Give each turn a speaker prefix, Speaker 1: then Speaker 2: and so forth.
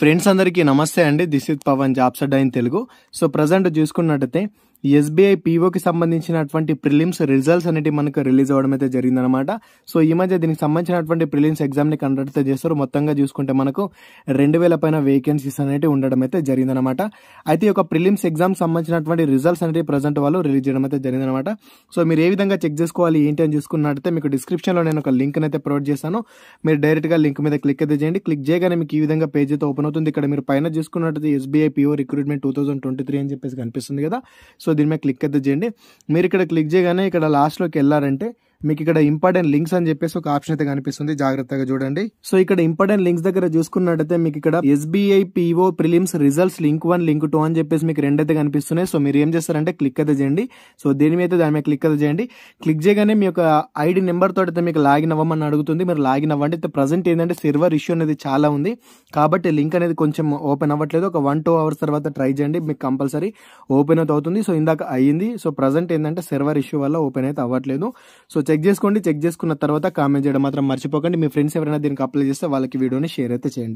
Speaker 1: friends అందరికీ నమస్తే అండి దిస్ ఇస్ పవన్ జాబ్సడ్ ఇన్ తెలుగు సో ప్రజెంట్ చూసుకున్నట్టయితే ఎస్బీఐ పీఓకి సంబంధించినటువంటి ప్రిలిమ్స్ రిజల్ట్స్ అనేవి మనకు రిలీజ్ అవ్వడం అయితే జరిగిందనమాట సో ఈ మధ్య దీనికి సంబంధించినటువంటి ప్రిలిమ్స్ ఎగ్జామ్ని కండక్ట్ అయితే చేస్తారు మొత్తంగా చూసుకుంటే మనకు రెండు వేల పైన వేకెన్సీస్ అనేవి ఉండడం అయితే జరిగిందనమాట అయితే ఒక ప్రిలిమ్స్ ఎగ్జామ్ సంబంధించినటువంటి రిజల్ట్స్ అనేవి ప్రజెంట్ వాళ్ళు రిలీజ్ చేయడం అయితే జరిగిందనమాట సో మీరు ఏ విధంగా చెక్ చేసుకోవాలి ఏంటి అని చూసుకున్నట్టయితే మీకు డిస్క్రిప్షన్లో నేను ఒక లింక్ అయితే ప్రొవైడ్ చేశాను మీరు డైరెక్ట్గా లింక్ మీద క్లిక్ అయితే చేయండి క్లిక్ చేయగానే మీకు ఈ విధంగా పేజ్ అయితే ఓపెన్ అవుతుంది ఇక్కడ మీరు పైన చూసుకున్నట్టయితే SBI PO recruitment two thousand twenty three అని చెప్పేసి కనిపిస్తుంది కదా సో దీని మీద క్లిక్ అయితే చేయండి మీరు ఇక్కడ క్లిక్ చేయగానే ఇక్కడ లాస్ట్లోకి వెళ్ళారంటే మీకు ఇక్కడ ఇంపార్టెంట్ లింక్స్ అని చెప్పేసి ఒక ఆప్షన్ అయితే కనిపిస్తుంది జాగ్రత్తగా చూడండి సో ఇక్కడ ఇంపార్టెంట్ లింక్స్ దగ్గర చూసుకున్నట్టయితే మీకు ఇక్కడ SBI PO prelims results link one link two అని చెప్పేసి మీకు రెండైతే కనిపిస్తున్నాయి సో మీరు ఏం చేస్తారంటే క్లిక్ అయితే చేయండి సో దీని మీద దాని మీద క్లిక్ అయితే చేయండి క్లిక్ చేయగానే మీ యొక్క ఐడి నెంబర్ తోటి అయితే మీకు లాగిన్ అవ్వమని అడుగుతుంది మీరు లాగిన్ అవ్వండి అయితే ప్రజెంట్ ఏంటంటే సిర్వర్ ఇష్యూ అనేది చాలా ఉంది కాబట్టి లింక్ అనేది కొంచెం ఓపెన్ అవ్వట్లేదు ఒక వన్ టూ అవర్స్ తర్వాత ట్రై చేయండి మీకు కంపల్సరీ ఓపెన్ అయితే అవుతుంది సో ఇందాక అయ్యింది సో ప్రజెంట్ ఏంటంటే సిర్వర్ ఇష్యూ వల్ల ఓపెన్ అయితే అవ్వట్లేదు సో చెక్ చేసుకోండి చెక్ చేసుకున్న తర్వాత కామెంట్ చేయడం మాత్రం మర్చిపోకండి మీ ఫ్రెండ్స్ ఎవరైనా దీనికి అప్లై చేస్తే వాళ్ళకి వీడియోని షేర్ అయితే చేయండి